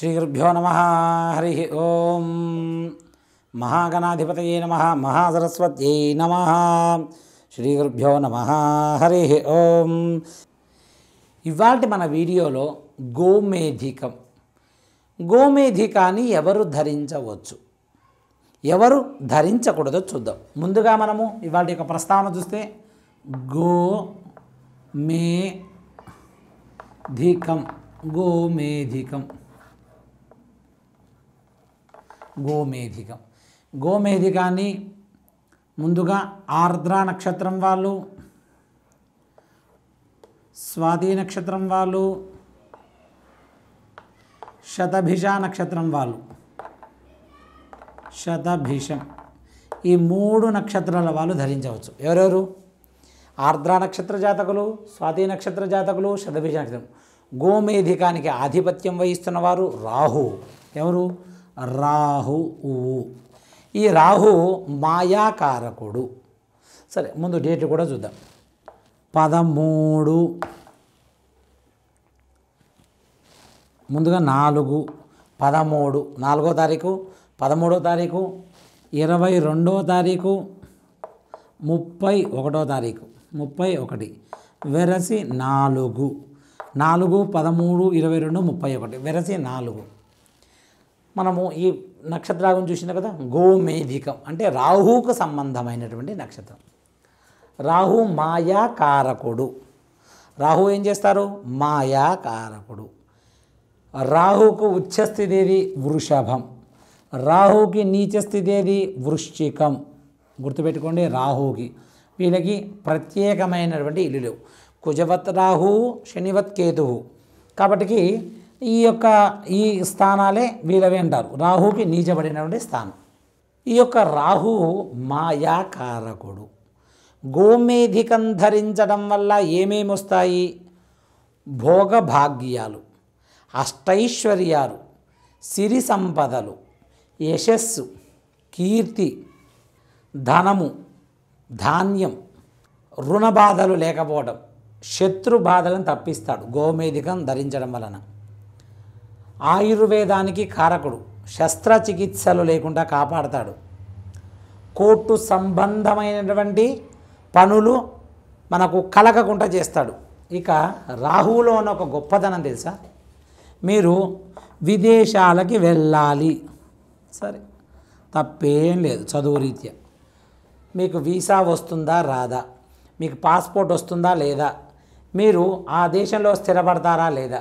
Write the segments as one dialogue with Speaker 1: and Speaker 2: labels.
Speaker 1: శ్రీగురుభ్యో నమ హరి ఓం మహాగణాధిపతయే నమ మహాసరస్వత్యై నమ శ్రీగురుభ్యో నమ హరి ఓం ఇవాటి మన వీడియోలో గోమేధికం గోమేధికాన్ని ఎవరు ధరించవచ్చు ఎవరు ధరించకూడదో చూద్దాం ముందుగా మనము ఇవాళ యొక్క ప్రస్తావన చూస్తే గో మే ధికం గోమేధికం గోమేధికం గోమేధికాన్ని ముందుగా ఆర్ద్ర నక్షత్రం వాళ్ళు స్వాతి నక్షత్రం వాళ్ళు శతభిష నక్షత్రం వాళ్ళు శతభిషం ఈ మూడు నక్షత్రాల వాళ్ళు ధరించవచ్చు ఎవరెవరు ఆర్ద్ర నక్షత్ర జాతకులు స్వాతి నక్షత్ర జాతకులు శతభిష నక్షత్రం గోమేధికానికి ఆధిపత్యం వహిస్తున్నవారు రాహు ఎవరు రాహు ఊ ఈ రాహు మాయాకారకుడు సరే ముందు డేట్ కూడా చూద్దాం పదమూడు ముందుగా నాలుగు పదమూడు నాలుగో తారీఖు పదమూడో తారీఖు ఇరవై రెండో తారీఖు ముప్పై ఒకటో తారీఖు ముప్పై ఒకటి వెరసి నాలుగు నాలుగు పదమూడు ఇరవై రెండు ముప్పై ఒకటి వెరసి నాలుగు మనము ఈ నక్షత్రాగం చూసింది కదా గోమేధికం అంటే రాహుకు సంబంధమైనటువంటి నక్షత్రం రాహు మాయాకారకుడు రాహు ఏం చేస్తారు మాయాకారకుడు రాహుకు ఉచ్చస్థితి ఏది వృషభం రాహుకి నీచస్థితి ఏది వృశ్చికం గుర్తుపెట్టుకోండి రాహుకి వీళ్ళకి ప్రత్యేకమైనటువంటి ఇల్లు లేవు కుజవత్ రాహు శనివత్ కేతువు కాబట్టి ఈ యొక్క ఈ స్థానాలే వీలవి అంటారు రాహుకి నీచబడినటువంటి స్థానం ఈ యొక్క రాహు మాయాకారకుడు గోమేధికం ధరించడం వల్ల ఏమేమి వస్తాయి భోగభాగ్యాలు అష్టైశ్వర్యాలు సిరి సంపదలు యశస్సు కీర్తి ధనము ధాన్యం రుణ బాధలు లేకపోవడం శత్రు బాధలను తప్పిస్తాడు గోమేధికం ధరించడం వలన ఆయుర్వేదానికి కారకుడు శస్త్రచికిత్సలు లేకుండా కాపాడతాడు కోర్టు సంబంధమైనటువంటి పనులు మనకు కలగకుండా చేస్తాడు ఇక రాహువులో ఉన్న ఒక గొప్పదనం తెలుసా మీరు విదేశాలకి వెళ్ళాలి సరే తప్పేం లేదు చదువు రీత్యా మీకు వీసా వస్తుందా రాదా మీకు పాస్పోర్ట్ వస్తుందా లేదా మీరు ఆ దేశంలో స్థిరపడతారా లేదా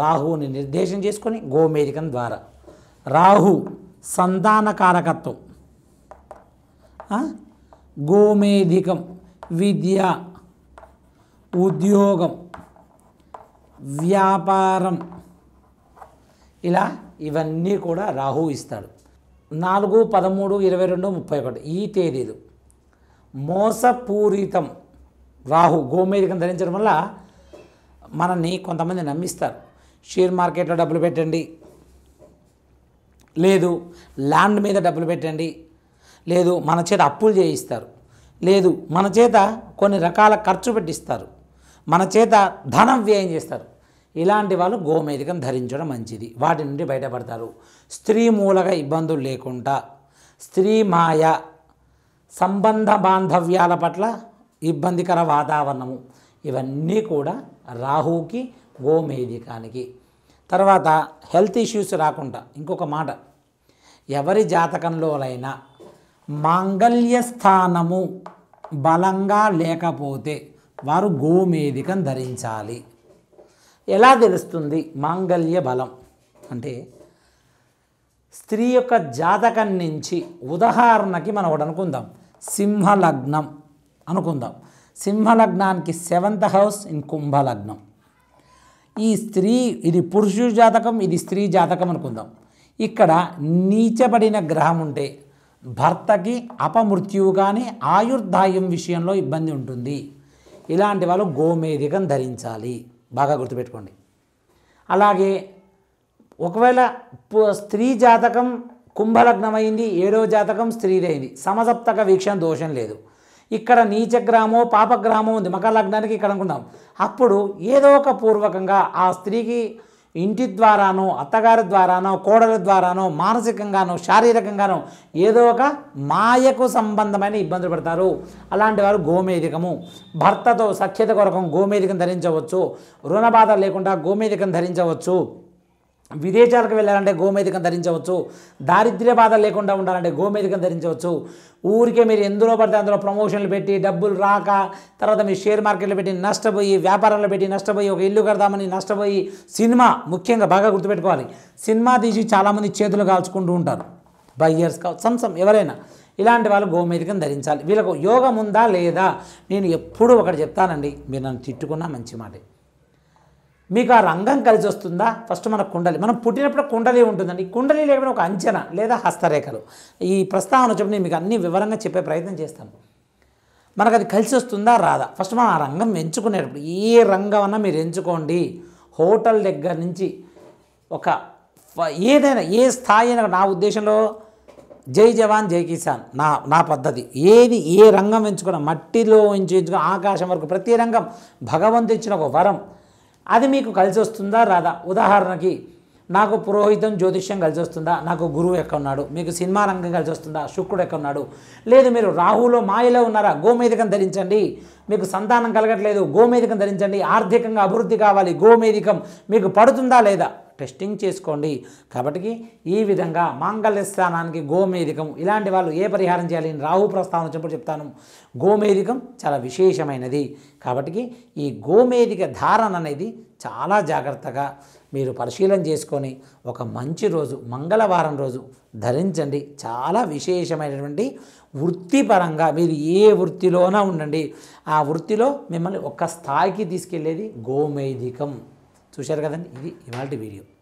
Speaker 1: రాహువుని నిర్దేశం చేసుకొని గోమేరికం ద్వారా రాహు సంతానకారకత్వం గోమేధికం విద్య ఉద్యోగం వ్యాపారం ఇలా ఇవన్నీ కూడా రాహు ఇస్తాడు నాలుగు పదమూడు ఇరవై రెండు ముప్పై ఒకటి ఈ తేదీలు మోసపూరితం రాహు గోమేధికం ధరించడం వల్ల మనల్ని కొంతమంది నమ్మిస్తారు షేర్ మార్కెట్లో డబ్బులు పెట్టండి లేదు ల్యాండ్ మీద డబ్బులు పెట్టండి లేదు మన చేత అప్పులు చేయిస్తారు లేదు మన చేత కొన్ని రకాల ఖర్చు పెట్టిస్తారు మన చేత ధనం వ్యయం చేస్తారు ఇలాంటి వాళ్ళు గోమేదికం ధరించడం మంచిది వాటి నుండి బయటపడతారు స్త్రీ మూలక ఇబ్బందులు లేకుండా స్త్రీ మాయ సంబంధ బాంధవ్యాల పట్ల ఇబ్బందికర వాతావరణము ఇవన్నీ కూడా రాహుకి గోమేదికానికి తర్వాత హెల్త్ ఇష్యూస్ రాకుండా ఇంకొక మాట ఎవరి జాతకంలోనైనా మాంగళ్య స్థానము బలంగా లేకపోతే వారు గోమేదికం ధరించాలి ఎలా తెలుస్తుంది మాంగళ్య బలం అంటే స్త్రీ యొక్క జాతకం నుంచి ఉదాహరణకి మనం ఒకటి అనుకుందాం సింహలగ్నం అనుకుందాం సింహలగ్నానికి సెవెంత్ హౌస్ ఇన్ కుంభలగ్నం ఈ స్త్రీ ఇది పురుషు జాతకం ఇది స్త్రీ జాతకం అనుకుందాం ఇక్కడ నీచబడిన గ్రహం ఉంటే భర్తకి అపమృత్యువు కానీ ఆయుర్దాయం విషయంలో ఇబ్బంది ఉంటుంది ఇలాంటి వాళ్ళు గోమేధికం ధరించాలి బాగా గుర్తుపెట్టుకోండి అలాగే ఒకవేళ స్త్రీ జాతకం కుంభలగ్నమైంది ఏడో జాతకం స్త్రీదైంది సమసప్తక వీక్షణ దోషం లేదు ఇక్కడ పాప గ్రామం ఉంది మకర లగ్నానికి ఇక్కడ అనుకున్నాం అప్పుడు ఏదో ఒక పూర్వకంగా ఆ స్త్రీకి ఇంటి ద్వారానో అత్తగారి ద్వారానో కోడల ద్వారానో మానసికంగానో శారీరకంగానో ఏదో ఒక మాయకు సంబంధమైన ఇబ్బందులు పడతారు అలాంటి వారు గోమేదికము భర్తతో సఖ్యత కొరకం గోమేదికం ధరించవచ్చు రుణబాధ లేకుండా గోమేదికం ధరించవచ్చు విదేశాలకు వెళ్ళాలంటే గోమేధికం ధరించవచ్చు దారిద్ర్య బాధ లేకుండా ఉండాలంటే గోమేధికం ధరించవచ్చు ఊరికే మీరు ఎందులో పడితే అందులో ప్రమోషన్లు పెట్టి డబ్బులు రాక తర్వాత మీరు షేర్ మార్కెట్లో పెట్టి నష్టపోయి వ్యాపారంలో పెట్టి నష్టపోయి ఒక ఇల్లు కడదామని నష్టపోయి సినిమా ముఖ్యంగా బాగా గుర్తుపెట్టుకోవాలి సినిమా తీసి చాలామంది చేతులు కాల్చుకుంటూ ఉంటారు బయ్యర్స్ కావచ్చు సంసం ఎవరైనా ఇలాంటి వాళ్ళు గోమేధికం ధరించాలి వీళ్ళకు యోగం ఉందా లేదా నేను ఎప్పుడూ ఒకటి చెప్తానండి మీరు నన్ను తిట్టుకున్నా మంచి మాటే మీకు ఆ రంగం కలిసి వస్తుందా ఫస్ట్ మన కుండలి మనం పుట్టినప్పుడు కుండలి ఉంటుందండి ఈ కుండలి లేకపోతే ఒక అంచనా లేదా హస్తరేఖలు ఈ ప్రస్తావన వచ్చినప్పుడు నేను మీకు అన్ని వివరంగా చెప్పే ప్రయత్నం చేస్తాను మనకు అది కలిసి వస్తుందా రాదా ఫస్ట్ మనం ఆ రంగం ఎంచుకునేటప్పుడు ఏ రంగం అన్నా మీరు ఎంచుకోండి హోటల్ దగ్గర నుంచి ఒక ఏదైనా ఏ స్థాయి అయినా నా ఉద్దేశంలో జై జవాన్ జై కిసాన్ నా నా పద్ధతి ఏది ఏ రంగం ఎంచుకున్నా మట్టిలో ఉంచి ఎంచుకున్న ఆకాశం వరకు ప్రతి రంగం భగవంతు ఇచ్చిన ఒక వరం అది మీకు కలిసి వస్తుందా రాదా ఉదాహరణకి నాకు పురోహితం జ్యోతిష్యం కలిసి వస్తుందా నాకు గురువు ఎక్కడ ఉన్నాడు మీకు సినిమా రంగం కలిసి వస్తుందా శుక్రుడు ఎక్కడ ఉన్నాడు లేదు మీరు రాహులో మాయలో ఉన్నారా గోమేదికం ధరించండి మీకు సంతానం కలగట్లేదు గోమేదికం ధరించండి ఆర్థికంగా అభివృద్ధి కావాలి గోమేదికం మీకు పడుతుందా లేదా టెస్టింగ్ చేసుకోండి కాబట్టి ఈ విధంగా మాంగళ్య స్థానానికి గోమేదికం ఇలాంటి వాళ్ళు ఏ పరిహారం చేయాలి నేను రాహు ప్రస్థానం వచ్చినప్పుడు చెప్తాను గోమేదికం చాలా విశేషమైనది కాబట్టి ఈ గోమేదిక ధారణ అనేది చాలా జాగ్రత్తగా మీరు పరిశీలన చేసుకొని ఒక మంచి రోజు మంగళవారం రోజు ధరించండి చాలా విశేషమైనటువంటి వృత్తిపరంగా మీరు ఏ వృత్తిలోనా ఉండండి ఆ వృత్తిలో మిమ్మల్ని ఒక స్థాయికి తీసుకెళ్లేది గోమేధికం చూశారు కదండి ఇది ఇవాళ వీడియో